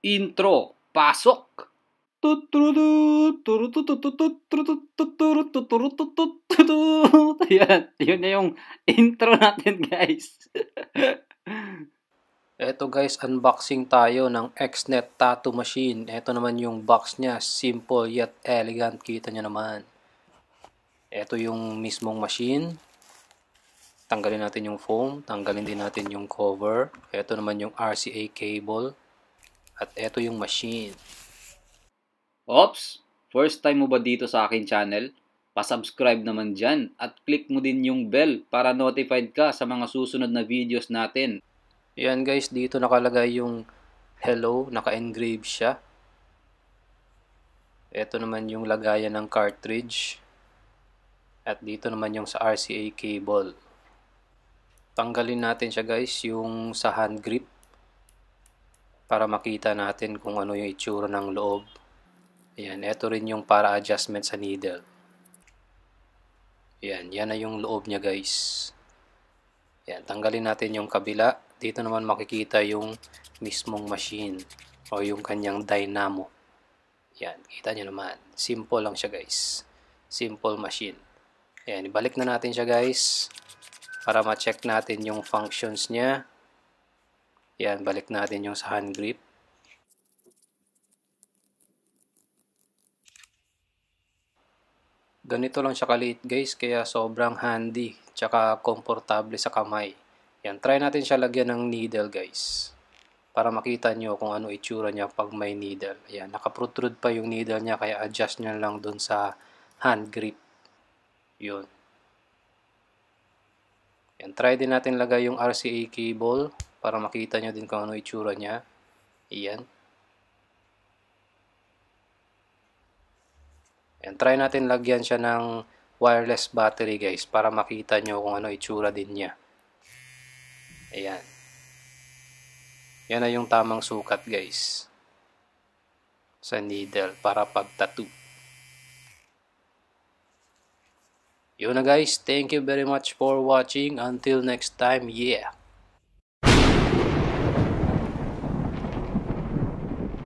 Intro. Pasok! Ayan, yun na yung intro natin guys. Eto guys, unboxing tayo ng XNet Tattoo Machine. Eto naman yung box niya, simple yet elegant. Kita nyo naman. Eto yung mismong machine. Tanggalin natin yung foam, tanggalin din natin yung cover. Eto naman yung RCA cable. At eto yung machine. Ops! First time mo ba dito sa akin channel? Pasubscribe naman dyan at click mo din yung bell para notified ka sa mga susunod na videos natin. Yan guys, dito nakalagay yung hello, naka-engrave siya. Ito naman yung lagayan ng cartridge. At dito naman yung sa RCA cable. Tanggalin natin siya guys, yung sa hand grip para makita natin kung ano yung itsura ng loob. Ayan, ito rin yung para adjustment sa needle. Ayan, yan na yung loob niya guys. Ayan, tanggalin natin yung kabila. Dito naman makikita yung mismong machine o yung kanyang dynamo. Ayan, kita nyo naman. Simple lang siya guys. Simple machine. Ayan, ibalik na natin siya guys para ma-check natin yung functions niya. Yan, balik natin yung sa hand grip. Ganito lang siya kaliit guys, kaya sobrang handy, tsaka komportable sa kamay. Yan, try natin siya lagyan ng needle guys. Para makita nyo kung ano itsura niya pag may needle. Ayan, nakaprotrude pa yung needle niya, kaya adjust nyo lang dun sa hand grip. Yun. Yan, try din natin lagay yung RCA cable para makita nyo din kung ano itsura niya. Iyan. And try natin lagyan siya ng wireless battery guys para makita nyo kung ano itsura din niya. Ayan. Yan na yung tamang sukat guys. Sa needle para pag-tattoo. Yun na guys. Thank you very much for watching. Until next time, yeah!